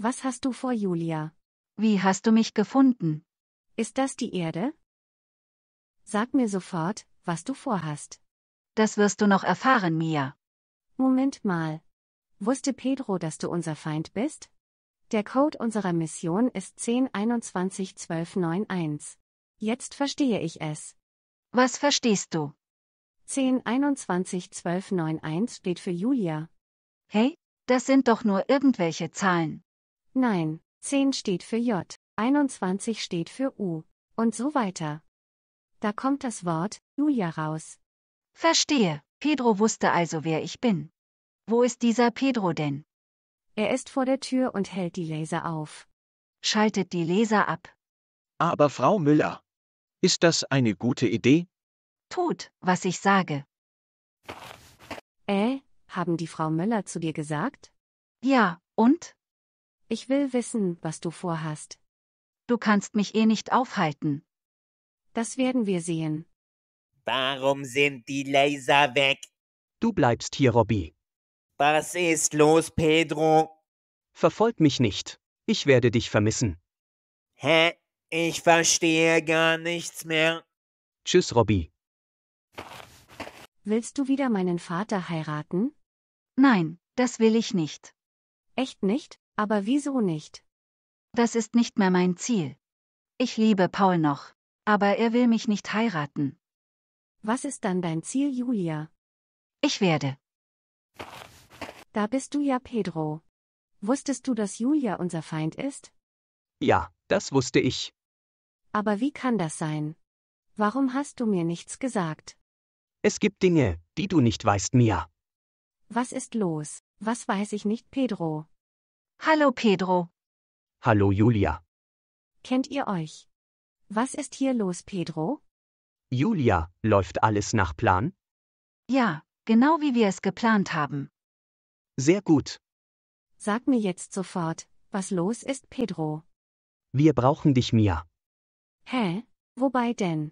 Was hast du vor, Julia? Wie hast du mich gefunden? Ist das die Erde? Sag mir sofort, was du vorhast. Das wirst du noch erfahren, Mia. Moment mal. Wusste Pedro, dass du unser Feind bist? Der Code unserer Mission ist 10211291. Jetzt verstehe ich es. Was verstehst du? 10211291 steht für Julia. Hey, das sind doch nur irgendwelche Zahlen. Nein, 10 steht für J, 21 steht für U und so weiter. Da kommt das Wort Julia raus. Verstehe, Pedro wusste also, wer ich bin. Wo ist dieser Pedro denn? Er ist vor der Tür und hält die Laser auf. Schaltet die Laser ab. Aber Frau Müller, ist das eine gute Idee? Tut, was ich sage. Äh, haben die Frau Müller zu dir gesagt? Ja, und? Ich will wissen, was du vorhast. Du kannst mich eh nicht aufhalten. Das werden wir sehen. Warum sind die Laser weg? Du bleibst hier, Robby. Was ist los, Pedro? Verfolg mich nicht. Ich werde dich vermissen. Hä? Ich verstehe gar nichts mehr. Tschüss, Robby. Willst du wieder meinen Vater heiraten? Nein, das will ich nicht. Echt nicht? Aber wieso nicht? Das ist nicht mehr mein Ziel. Ich liebe Paul noch, aber er will mich nicht heiraten. Was ist dann dein Ziel, Julia? Ich werde. Da bist du ja, Pedro. Wusstest du, dass Julia unser Feind ist? Ja, das wusste ich. Aber wie kann das sein? Warum hast du mir nichts gesagt? Es gibt Dinge, die du nicht weißt, Mia. Was ist los? Was weiß ich nicht, Pedro? Hallo Pedro. Hallo Julia. Kennt ihr euch? Was ist hier los, Pedro? Julia, läuft alles nach Plan? Ja, genau wie wir es geplant haben. Sehr gut. Sag mir jetzt sofort, was los ist, Pedro. Wir brauchen dich, Mia. Hä? Wobei denn?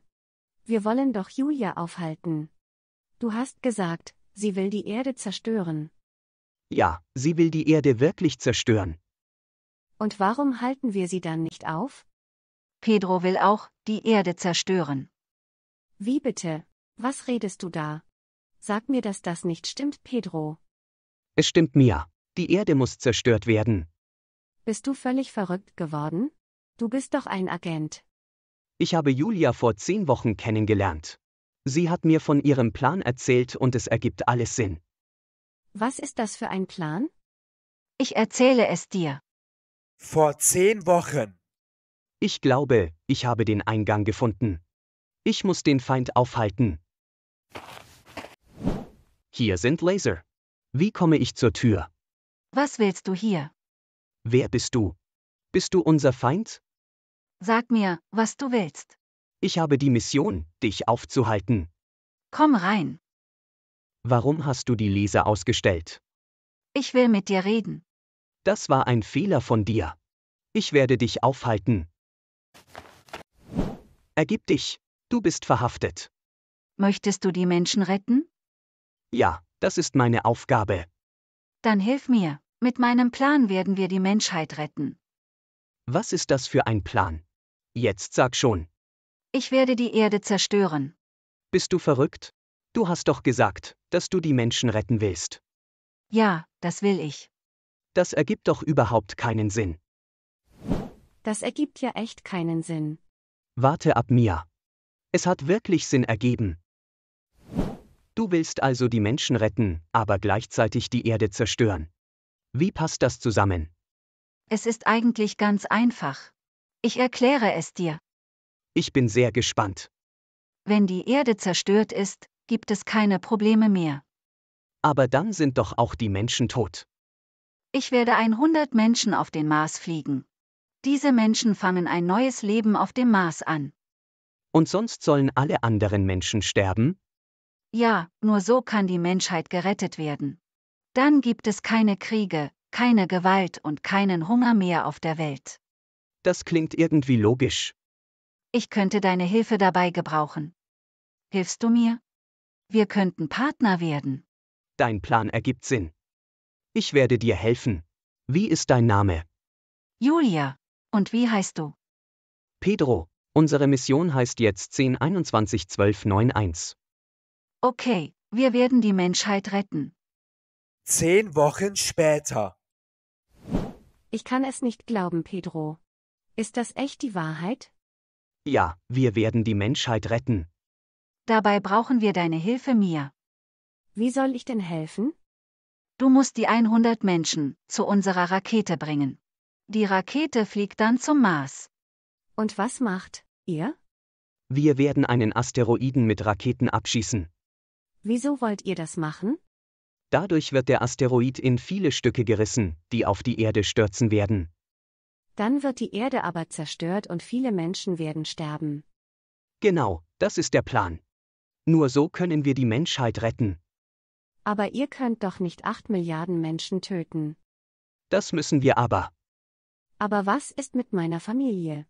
Wir wollen doch Julia aufhalten. Du hast gesagt, sie will die Erde zerstören. Ja, sie will die Erde wirklich zerstören. Und warum halten wir sie dann nicht auf? Pedro will auch die Erde zerstören. Wie bitte? Was redest du da? Sag mir, dass das nicht stimmt, Pedro. Es stimmt mir. Die Erde muss zerstört werden. Bist du völlig verrückt geworden? Du bist doch ein Agent. Ich habe Julia vor zehn Wochen kennengelernt. Sie hat mir von ihrem Plan erzählt und es ergibt alles Sinn. Was ist das für ein Plan? Ich erzähle es dir. Vor zehn Wochen. Ich glaube, ich habe den Eingang gefunden. Ich muss den Feind aufhalten. Hier sind Laser. Wie komme ich zur Tür? Was willst du hier? Wer bist du? Bist du unser Feind? Sag mir, was du willst. Ich habe die Mission, dich aufzuhalten. Komm rein. Warum hast du die Lese ausgestellt? Ich will mit dir reden. Das war ein Fehler von dir. Ich werde dich aufhalten. Ergib dich. Du bist verhaftet. Möchtest du die Menschen retten? Ja, das ist meine Aufgabe. Dann hilf mir. Mit meinem Plan werden wir die Menschheit retten. Was ist das für ein Plan? Jetzt sag schon. Ich werde die Erde zerstören. Bist du verrückt? Du hast doch gesagt, dass du die Menschen retten willst. Ja, das will ich. Das ergibt doch überhaupt keinen Sinn. Das ergibt ja echt keinen Sinn. Warte ab, Mia. Es hat wirklich Sinn ergeben. Du willst also die Menschen retten, aber gleichzeitig die Erde zerstören. Wie passt das zusammen? Es ist eigentlich ganz einfach. Ich erkläre es dir. Ich bin sehr gespannt. Wenn die Erde zerstört ist, gibt es keine Probleme mehr. Aber dann sind doch auch die Menschen tot. Ich werde 100 Menschen auf den Mars fliegen. Diese Menschen fangen ein neues Leben auf dem Mars an. Und sonst sollen alle anderen Menschen sterben? Ja, nur so kann die Menschheit gerettet werden. Dann gibt es keine Kriege, keine Gewalt und keinen Hunger mehr auf der Welt. Das klingt irgendwie logisch. Ich könnte deine Hilfe dabei gebrauchen. Hilfst du mir? Wir könnten Partner werden. Dein Plan ergibt Sinn. Ich werde dir helfen. Wie ist dein Name? Julia. Und wie heißt du? Pedro. Unsere Mission heißt jetzt 10211291. Okay, wir werden die Menschheit retten. Zehn Wochen später. Ich kann es nicht glauben, Pedro. Ist das echt die Wahrheit? Ja, wir werden die Menschheit retten. Dabei brauchen wir deine Hilfe, Mia. Wie soll ich denn helfen? Du musst die 100 Menschen zu unserer Rakete bringen. Die Rakete fliegt dann zum Mars. Und was macht ihr? Wir werden einen Asteroiden mit Raketen abschießen. Wieso wollt ihr das machen? Dadurch wird der Asteroid in viele Stücke gerissen, die auf die Erde stürzen werden. Dann wird die Erde aber zerstört und viele Menschen werden sterben. Genau, das ist der Plan. Nur so können wir die Menschheit retten. Aber ihr könnt doch nicht acht Milliarden Menschen töten. Das müssen wir aber. Aber was ist mit meiner Familie?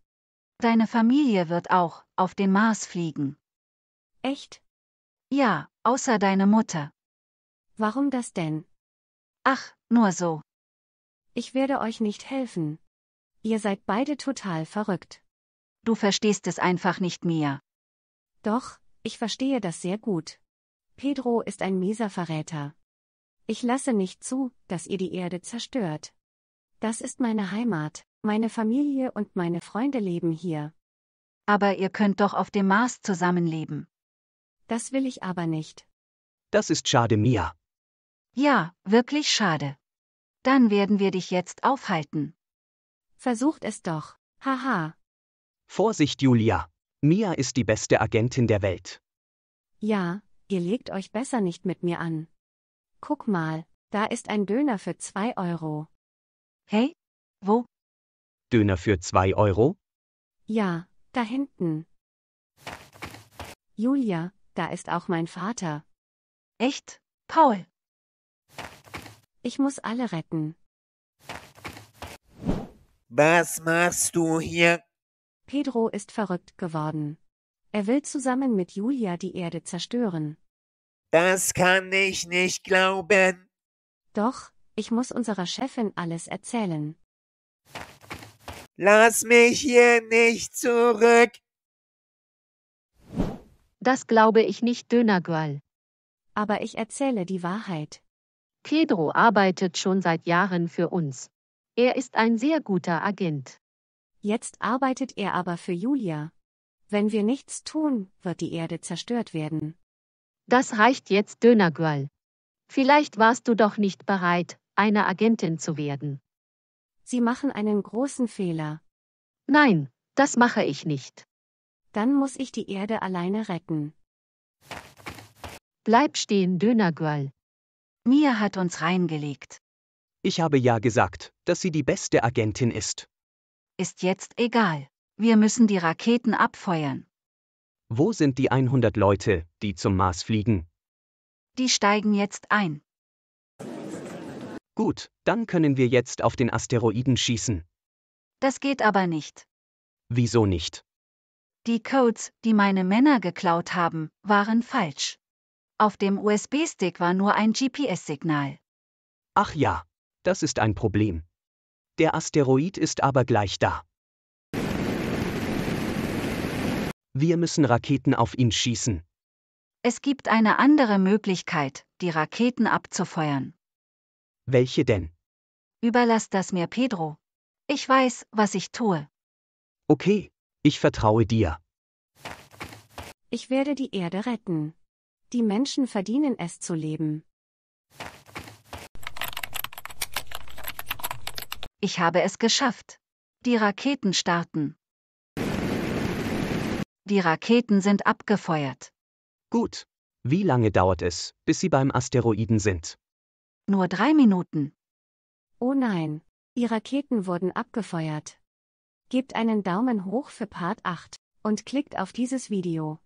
Deine Familie wird auch auf den Mars fliegen. Echt? Ja, außer deine Mutter. Warum das denn? Ach, nur so. Ich werde euch nicht helfen. Ihr seid beide total verrückt. Du verstehst es einfach nicht mehr. Doch, ich verstehe das sehr gut. Pedro ist ein mieser Verräter. Ich lasse nicht zu, dass ihr die Erde zerstört. Das ist meine Heimat, meine Familie und meine Freunde leben hier. Aber ihr könnt doch auf dem Mars zusammenleben. Das will ich aber nicht. Das ist schade, Mia. Ja, wirklich schade. Dann werden wir dich jetzt aufhalten. Versucht es doch. Haha. Vorsicht, Julia. Mia ist die beste Agentin der Welt. Ja, ihr legt euch besser nicht mit mir an. Guck mal, da ist ein Döner für 2 Euro. Hey? Wo? Döner für 2 Euro? Ja, da hinten. Julia, da ist auch mein Vater. Echt? Paul? Ich muss alle retten. Was machst du hier, Pedro ist verrückt geworden. Er will zusammen mit Julia die Erde zerstören. Das kann ich nicht glauben. Doch, ich muss unserer Chefin alles erzählen. Lass mich hier nicht zurück. Das glaube ich nicht, Dönergirl. Aber ich erzähle die Wahrheit. Pedro arbeitet schon seit Jahren für uns. Er ist ein sehr guter Agent. Jetzt arbeitet er aber für Julia. Wenn wir nichts tun, wird die Erde zerstört werden. Das reicht jetzt, Döner Girl. Vielleicht warst du doch nicht bereit, eine Agentin zu werden. Sie machen einen großen Fehler. Nein, das mache ich nicht. Dann muss ich die Erde alleine retten. Bleib stehen, Döner Girl. Mia hat uns reingelegt. Ich habe ja gesagt, dass sie die beste Agentin ist ist jetzt egal. Wir müssen die Raketen abfeuern. Wo sind die 100 Leute, die zum Mars fliegen? Die steigen jetzt ein. Gut, dann können wir jetzt auf den Asteroiden schießen. Das geht aber nicht. Wieso nicht? Die Codes, die meine Männer geklaut haben, waren falsch. Auf dem USB-Stick war nur ein GPS-Signal. Ach ja, das ist ein Problem der Asteroid ist aber gleich da. Wir müssen Raketen auf ihn schießen. Es gibt eine andere Möglichkeit, die Raketen abzufeuern. Welche denn? Überlass das mir, Pedro. Ich weiß, was ich tue. Okay, ich vertraue dir. Ich werde die Erde retten. Die Menschen verdienen es zu leben. Ich habe es geschafft. Die Raketen starten. Die Raketen sind abgefeuert. Gut. Wie lange dauert es, bis sie beim Asteroiden sind? Nur drei Minuten. Oh nein, die Raketen wurden abgefeuert. Gebt einen Daumen hoch für Part 8 und klickt auf dieses Video.